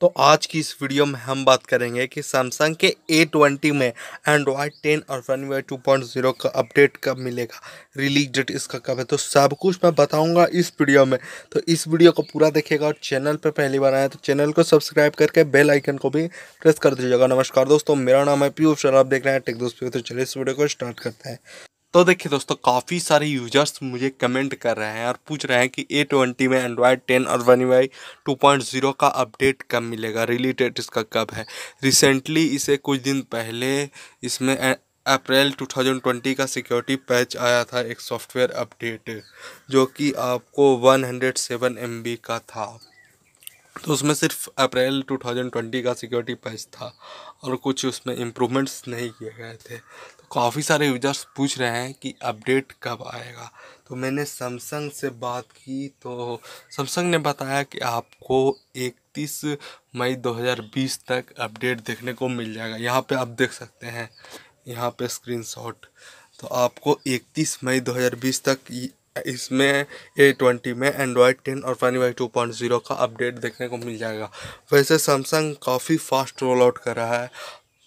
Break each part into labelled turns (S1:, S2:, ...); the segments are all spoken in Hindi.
S1: तो आज की इस वीडियो में हम बात करेंगे कि सैमसंग के A20 में एंड्रॉयड 10 और पॉइंट जीरो oh का अपडेट कब मिलेगा रिलीज डेट इसका कब है तो सब कुछ मैं बताऊंगा इस वीडियो में तो इस वीडियो को पूरा देखिएगा और चैनल पर पहली बार आया तो चैनल को सब्सक्राइब करके बेल आइकन को भी प्रेस कर दीजिएगा नमस्कार दोस्तों मेरा नाम है पीयूष और आप देख रहे हैं टेक दोस्तों तो चलिए इस वीडियो को स्टार्ट करते हैं तो देखिए दोस्तों काफ़ी सारे यूजर्स मुझे कमेंट कर रहे हैं और पूछ रहे हैं कि ए ट्वेंटी में एंड्रॉयड टेन और One UI two point zero का अपडेट कब मिलेगा रिलेटेड इसका कब है रिसेंटली इसे कुछ दिन पहले इसमें अप्रैल 2020 का सिक्योरिटी पैच आया था एक सॉफ्टवेयर अपडेट जो कि आपको 107 एमबी का था तो उसमें सिर्फ अप्रैल 2020 का सिक्योरिटी पैच था और कुछ उसमें इम्प्रूवमेंट्स नहीं किए गए थे तो काफ़ी सारे यूजर्स पूछ रहे हैं कि अपडेट कब आएगा तो मैंने सैमसंग से बात की तो सैमसंग ने बताया कि आपको 31 मई 2020 तक अपडेट देखने को मिल जाएगा यहाँ पे आप देख सकते हैं यहाँ पे स्क्रीनशॉट तो आपको 31 मई 2020 तक इसमें ए ट्वेंटी में एंड्रॉयड टेन और fine UI two point zero का अपडेट देखने को मिल जाएगा वैसे सैमसंग काफ़ी फास्ट रोल आउट कर रहा है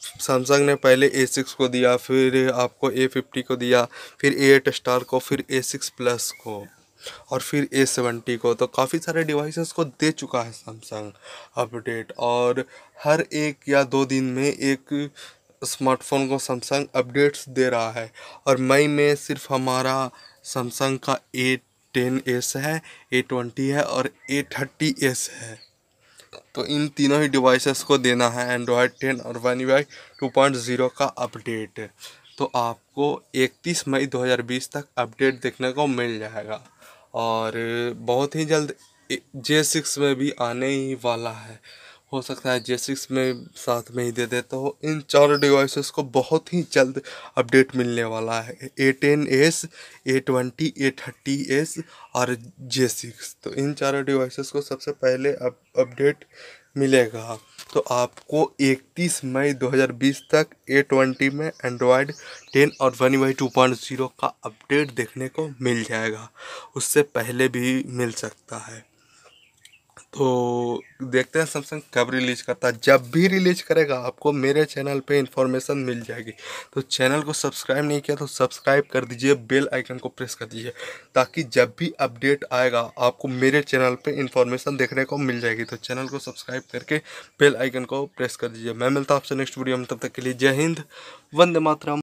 S1: सैमसंग ने पहले ए सिक्स को दिया फिर आपको ए फिफ्टी को दिया फिर ए एट स्टार को फिर ए सिक्स प्लस को और फिर ए सेवेंटी को तो काफ़ी सारे डिवाइसेस को दे चुका है सैमसंग अपडेट और हर एक या दो दिन में एक स्मार्टफोन को सैमसंग अपडेट्स दे रहा है और मई में सिर्फ हमारा सैमसंग का ए टेन एस है ए ट्वेंटी है और ए थर्टी एस है तो इन तीनों ही डिवाइसेस को देना है एंड्रॉयड टेन और One UI two point zero का अपडेट तो आपको इकतीस मई दो हज़ार बीस तक अपडेट देखने को मिल जाएगा और बहुत ही जल्द जे सिक्स में भी आने ही वाला है हो सकता है जे सिक्स में साथ में ही दे दे तो इन चारों डिवाइसेस को बहुत ही जल्द अपडेट मिलने वाला है A ten S A twenty A thirty S और जे सिक्स तो इन चारों डिवाइसेस को सबसे पहले अप अपडेट मिलेगा तो आपको 31 मई 2020 तक ए ट्वेंटी में एंड्रॉयड 10 और One UI two point zero का अपडेट देखने को मिल जाएगा उससे पहले भी मिल सकता है तो देखते हैं सैमसंग कब रिलीज़ करता है जब भी रिलीज़ करेगा आपको मेरे चैनल पे इन्फॉर्मेशन मिल जाएगी तो चैनल को सब्सक्राइब नहीं किया तो सब्सक्राइब कर दीजिए बेल आइकन को प्रेस कर दीजिए ताकि जब भी अपडेट आएगा आपको मेरे चैनल पे इन्फॉर्मेशन देखने को मिल जाएगी तो चैनल को सब्सक्राइब करके बेल आइकन को प्रेस कर दीजिए मैं मिलता हूँ आपसे नेक्स्ट वीडियो में तब तक के लिए जय हिंद वंदे मातरम